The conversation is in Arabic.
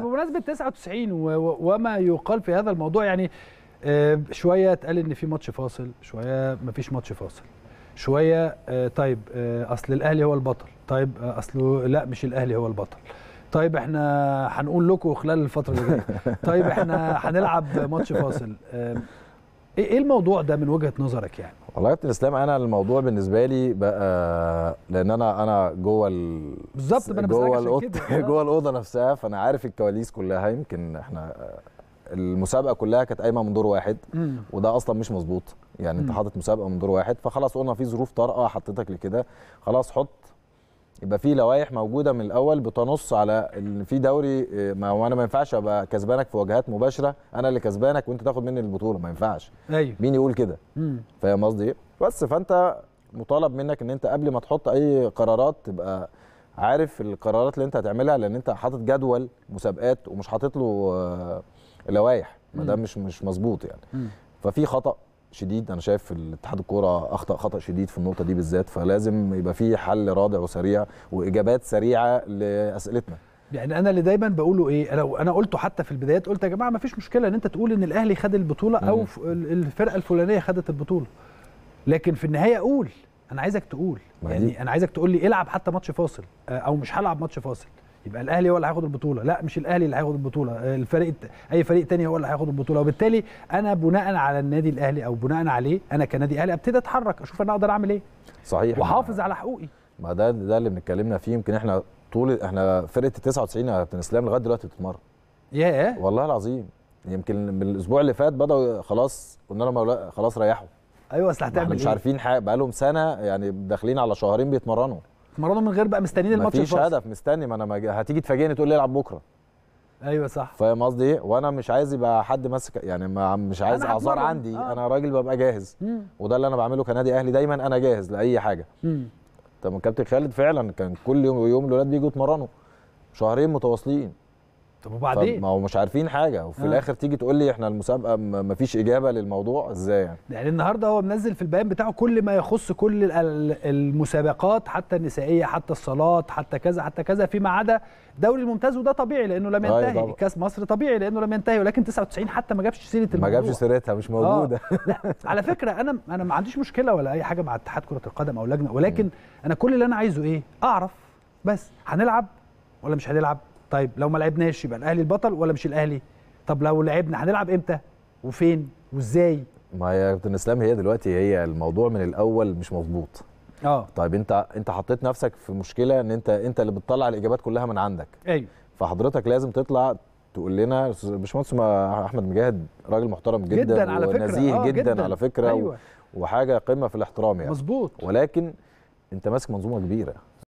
بمناسبه 99 وما يقال في هذا الموضوع يعني آه، شويه اتقال ان في ماتش فاصل شويه ما فيش ماتش فاصل شويه آه، طيب آه، اصل الاهلي هو البطل طيب اصله لا مش الاهلي هو البطل طيب احنا هنقول لكم خلال الفتره اللي جايه طيب احنا هنلعب ماتش فاصل إيه-, ايه الموضوع ده من وجهه نظرك يعني؟ والله يا كابتن اسلام انا الموضوع بالنسبه لي بقى لان انا انا جوه ال بالظبط انا جوه الاوضه جوه الاوضه نفسها فانا عارف الكواليس كلها يمكن احنا المسابقه كلها كانت قايمه من دور واحد مم. وده اصلا مش مظبوط يعني مم. انت حاطط مسابقه من دور واحد فخلاص قلنا في ظروف طارئه حطيتك لكده خلاص حط يبقى في لوائح موجوده من الاول بتنص على ان في دوري آه، ما هو انا ما ينفعش ابقى كسبانك في واجهات مباشره انا اللي كسبانك وانت تاخد مني البطوله ما ينفعش أيوه. مين يقول كده فاهم قصدي إيه؟ بس فانت مطالب منك ان انت قبل ما تحط اي قرارات تبقى عارف القرارات اللي انت هتعملها لان انت حاطط جدول مسابقات ومش حاطط له آه، لوائح ما ده مش مش مظبوط يعني ففي خطا شديد انا شايف الاتحاد الكوره اخطا خطا شديد في النقطه دي بالذات فلازم يبقى في حل رادع وسريع واجابات سريعه لاسئلتنا يعني انا اللي دايما بقوله ايه انا انا قلته حتى في البدايات قلت يا جماعه ما فيش مشكله ان انت تقول ان الاهلي خد البطوله او الفرقه الفلانيه خدت البطوله لكن في النهايه قول انا عايزك تقول يعني انا عايزك تقول لي العب حتى ماتش فاصل آه، او مش هلعب ماتش فاصل يبقى الاهلي هو اللي هياخد البطوله لا مش الاهلي اللي هياخد البطوله آه، الفريق اي فريق تاني هو اللي هياخد البطوله وبالتالي انا بناء على النادي الاهلي او بناء عليه انا كنادي اهلي ابتدي اتحرك اشوف انا اقدر اعمل ايه صحيح واحافظ على حقوقي ما ده ده اللي بنتكلمنا فيه يمكن احنا طول احنا فرقه 99 يا كابتن اسلام لغايه دلوقتي بتتمرن ياه والله العظيم يمكن من الاسبوع اللي فات بداوا خلاص قلنا لهم خلاص ريحوا ايوه اصل هتعمل مش إيه؟ عارفين حاجه بقى لهم سنه يعني داخلين على شهرين بيتمرنوا اتمرنوا من غير بقى مستنيين الماتش مفيش هدف مستني ما انا مج... هتيجي تفاجئني تقول لي العب بكره ايوه صح فاهم قصدي ايه وانا مش عايز يبقى حد ماسك يعني ما مش عايز اعذار عندي آه. انا راجل ببقى جاهز مم. وده اللي انا بعمله كنادي اهلي دايما انا جاهز لاي حاجه طب كابتن خالد فعلا كان كل يوم ويوم الاولاد بييجوا يتمرنوا شهرين متواصلين طب وبعدين ما هو مش عارفين حاجه وفي آه. الاخر تيجي تقول لي احنا المسابقه ما فيش اجابه للموضوع ازاي يعني يعني النهارده هو منزل في البيان بتاعه كل ما يخص كل المسابقات حتى النسائيه حتى الصالات حتى كذا حتى كذا فيما عدا دوري الممتاز وده طبيعي لانه لم أيوة ينتهي كاس مصر طبيعي لانه لم ينتهي ولكن 99 حتى ما جابش سيره الموضوع ما جابش سيرتها مش موجوده آه. لا على فكره انا انا ما عنديش مشكله ولا اي حاجه مع اتحاد كره القدم او لجنه ولكن م. انا كل اللي انا عايزه ايه اعرف بس هنلعب ولا مش هنلعب طيب لو ما لعبناش يبقى الاهلي البطل ولا مش الاهلي طب لو لعبنا هنلعب امتى وفين وازاي ما هي يا كابتن اسلام هي دلوقتي هي الموضوع من الاول مش مظبوط اه طيب انت انت حطيت نفسك في مشكله ان انت انت اللي بتطلع الاجابات كلها من عندك ايوه فحضرتك لازم تطلع تقول لنا باشمهندس احمد مجاهد راجل محترم جدا, جداً على فكره ونزيه آه جداً, جدا على فكره أيوة. وحاجه قمه في الاحترام يعني مظبوط ولكن انت ماسك منظومه كبيره